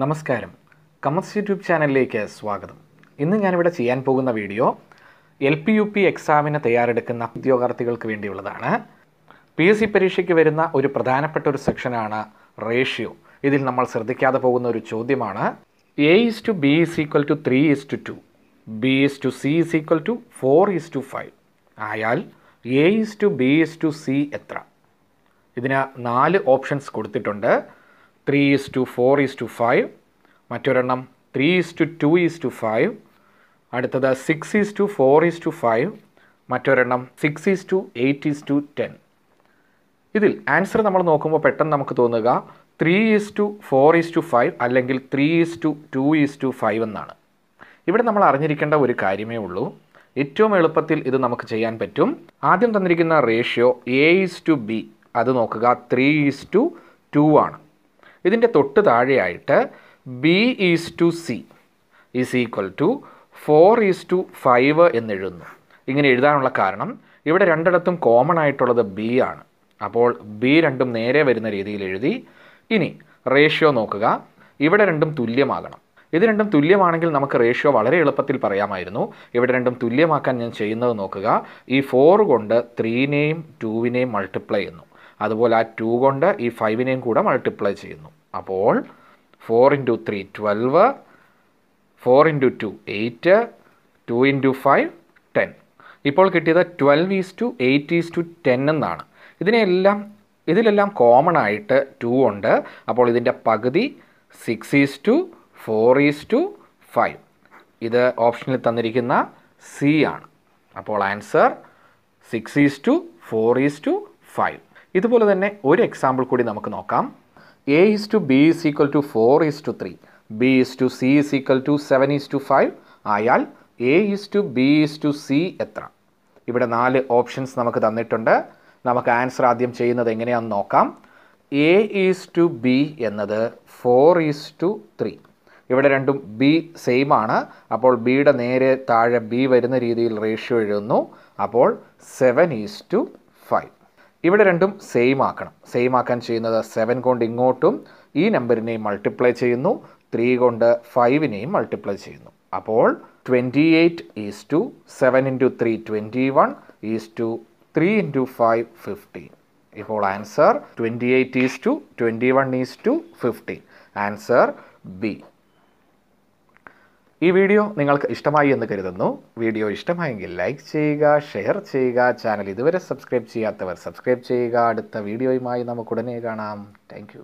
നമസ്കാരം കമസ് യൂട്യൂബ് ചാനലിലേക്ക് സ്വാഗതം ഇന്ന് ഞാനിവിടെ ചെയ്യാൻ പോകുന്ന video L P U P എക്സാമിന് തയ്യാറെടുക്കുന്ന ഉദ്യോഗാർത്ഥികൾക്ക് വേണ്ടിയുള്ളതാണ് പി എസ് സി പരീക്ഷയ്ക്ക് വരുന്ന ഒരു പ്രധാനപ്പെട്ട ഒരു സെക്ഷനാണ് റേഷ്യോ ഇതിൽ നമ്മൾ ശ്രദ്ധിക്കാതെ പോകുന്ന ഒരു ചോദ്യമാണ് A is to B is equal to three is to two B is to C is equal to four is to five ആയാൽ A is to B is to C എത്ര ഇതിന് നാല് ഓപ്ഷൻസ് കൊടുത്തിട്ടുണ്ട് three is to four is to five മറ്റൊരെണ്ണം three is to two is to five അടുത്തത് six is to four is to five മറ്റൊരെണ്ണം six is to eight is to ten ഇതിൽ answer നമ്മൾ നോക്കുമ്പോൾ പെട്ടെന്ന് നമുക്ക് തോന്നുക three is to four is to five അല്ലെങ്കിൽ three is to two is to five എന്നാണ് ഇവിടെ നമ്മൾ അറിഞ്ഞിരിക്കേണ്ട ഒരു കാര്യമേ ഉള്ളൂ ഏറ്റവും എളുപ്പത്തിൽ ഇത് നമുക്ക് ചെയ്യാൻ പറ്റും ആദ്യം തന്നിരിക്കുന്ന ratio A is to B അത് നോക്കുക ത്രീ ഈസ് ടു ടു ആണ് ഇതിൻ്റെ തൊട്ട് താഴെയായിട്ട് B is to C is equal to four is to five എന്നെഴുതുന്നു ഇങ്ങനെ എഴുതാനുള്ള കാരണം ഇവിടെ രണ്ടിടത്തും കോമൺ ആയിട്ടുള്ളത് ബി ആണ് അപ്പോൾ ബി രണ്ടും നേരെ വരുന്ന രീതിയിൽ എഴുതി ഇനി റേഷ്യോ നോക്കുക ഇവിടെ രണ്ടും തുല്യമാകണം ഇത് രണ്ടും തുല്യമാണെങ്കിൽ നമുക്ക് റേഷ്യോ വളരെ എളുപ്പത്തിൽ പറയാമായിരുന്നു ഇവിടെ രണ്ടും തുല്യമാക്കാൻ ഞാൻ ചെയ്യുന്നത് നോക്കുക ഈ ഫോർ കൊണ്ട് ത്രീനെയും ടൂവിനെയും മൾട്ടിപ്ലൈ ചെയ്യുന്നു അതുപോലെ ആ ടു കൊണ്ട് ഈ ഫൈവിനെയും കൂടെ മൾട്ടിപ്ലൈ ചെയ്യുന്നു അപ്പോൾ four into three twelve four into two eight two into five ten ഇപ്പോൾ കിട്ടിയത് twelve is to eight is to ten എന്നാണ് ഇതിനെല്ലാം ഇതിലെല്ലാം കോമൺ ആയിട്ട് ടു ഉണ്ട് അപ്പോൾ ഇതിൻ്റെ പകുതി six is to four is to five ഇത് ഓപ്ഷനിൽ തന്നിരിക്കുന്ന സി ആണ് അപ്പോൾ answer six is to four is to five ഇതുപോലെ തന്നെ ഒരു എക്സാമ്പിൾ കൂടി നമുക്ക് നോക്കാം A is to B is equal to four is to three B is to C is equal to seven is to five ആയാൽ A is to B is to C എത്ര ഇവിടെ നാല് ഓപ്ഷൻസ് നമുക്ക് തന്നിട്ടുണ്ട് നമുക്ക് ആൻസർ ആദ്യം ചെയ്യുന്നത് എങ്ങനെയാണെന്ന് നോക്കാം എ ഈസ് ടു ബി എന്നത് ഫോർ ഈസ് ടു ത്രീ ഇവിടെ രണ്ടും ബി സെയിം ആണ് അപ്പോൾ ബിയുടെ നേരെ താഴെ ബി വരുന്ന രീതിയിൽ റേഷ്യോ എഴുതുന്നു അപ്പോൾ സെവൻ ഈസ് ടു ഫൈവ് ഇവിടെ രണ്ടും സെയിം ആക്കണം സെയിം ആക്കാൻ ചെയ്യുന്നത് സെവൻ കൊണ്ട് ഇങ്ങോട്ടും ഈ നമ്പറിനെയും മൾട്ടിപ്ലൈ ചെയ്യുന്നു ത്രീ കൊണ്ട് ഫൈവിനെയും മൾട്ടിപ്ലൈ ചെയ്യുന്നു അപ്പോൾ twenty eight is to seven into three twenty one is to three into five fifteen ഇപ്പോൾ answer twenty eight is to twenty one is to fifteen answer B ഈ video നിങ്ങൾക്ക് ഇഷ്ടമായി എന്ന് കരുതുന്നു വീഡിയോ ഇഷ്ടമായെങ്കിൽ ലൈക്ക് ചെയ്യുക ഷെയർ ചെയ്യുക channel ഇതുവരെ സബ്സ്ക്രൈബ് ചെയ്യാത്തവർ സബ്സ്ക്രൈബ് ചെയ്യുക അടുത്ത വീഡിയോയുമായി നമുക്ക് ഉടനെ കാണാം താങ്ക്